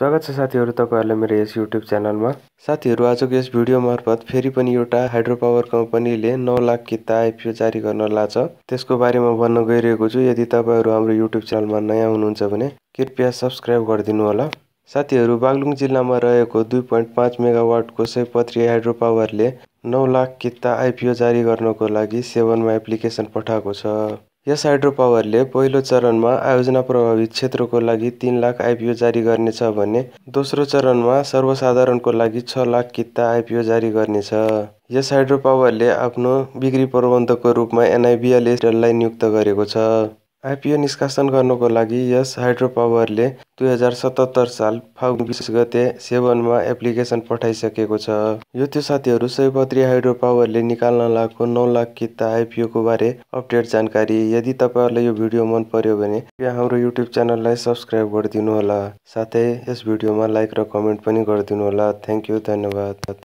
स्वागत छ साथीहरू तपाईँहरूलाई मेरो यस युट्युब च्यानलमा साथीहरू आजको यस भिडियो मार्फत फेरि पनि एउटा हाइड्रो पावर कम्पनीले नौ लाख किता आइपिओ जारी गर्न लाछ त्यसको बारेमा भन्न गइरहेको छु यदि तपाईँहरू हाम्रो युट्युब च्यानलमा नयाँ हुनुहुन्छ भने कृपया सब्सक्राइब गरिदिनु होला साथीहरू बागलुङ जिल्लामा रहेको दुई पोइन्ट पाँच मेगावाटको सयपत्री हाइड्रो पावरले नौ लाख किता आइपिओ जारी गर्नको लागि सेवनमा एप्लिकेसन पठाएको छ यस हाइड्रो पावरले पहिलो चरणमा आयोजना प्रभावित क्षेत्रको लागि तिन लाख आइपिओ जारी गर्नेछ भने दोस्रो चरणमा सर्वसाधारणको लागि छ लाख किता आइपिओ जारी गर्नेछ यस हाइड्रो पावरले आफ्नो बिक्री प्रबन्धकको रूपमा एनआइबिएलएसएललाई नियुक्त गरेको छ आइपिओ निष्कासन गर्नुको लागि यस हाइड्रो पावरले दुई हजार सतहत्तर साल फागुन बिस गते सेभनमा एप्लिकेसन पठाइसकेको छ यो त्यो साथीहरू सयपत्री हाइड्रो पावरले निकाल्न लागेको नौ लाख किता आइपिओको बारे अपडेट जानकारी यदि तपाईँहरूलाई यो भिडियो मन पर्यो भने कृपया हाम्रो युट्युब च्यानललाई सब्सक्राइब होला साथै यस भिडियोमा लाइक र कमेन्ट पनि गरिदिनुहोला थ्याङ्क यू धन्यवाद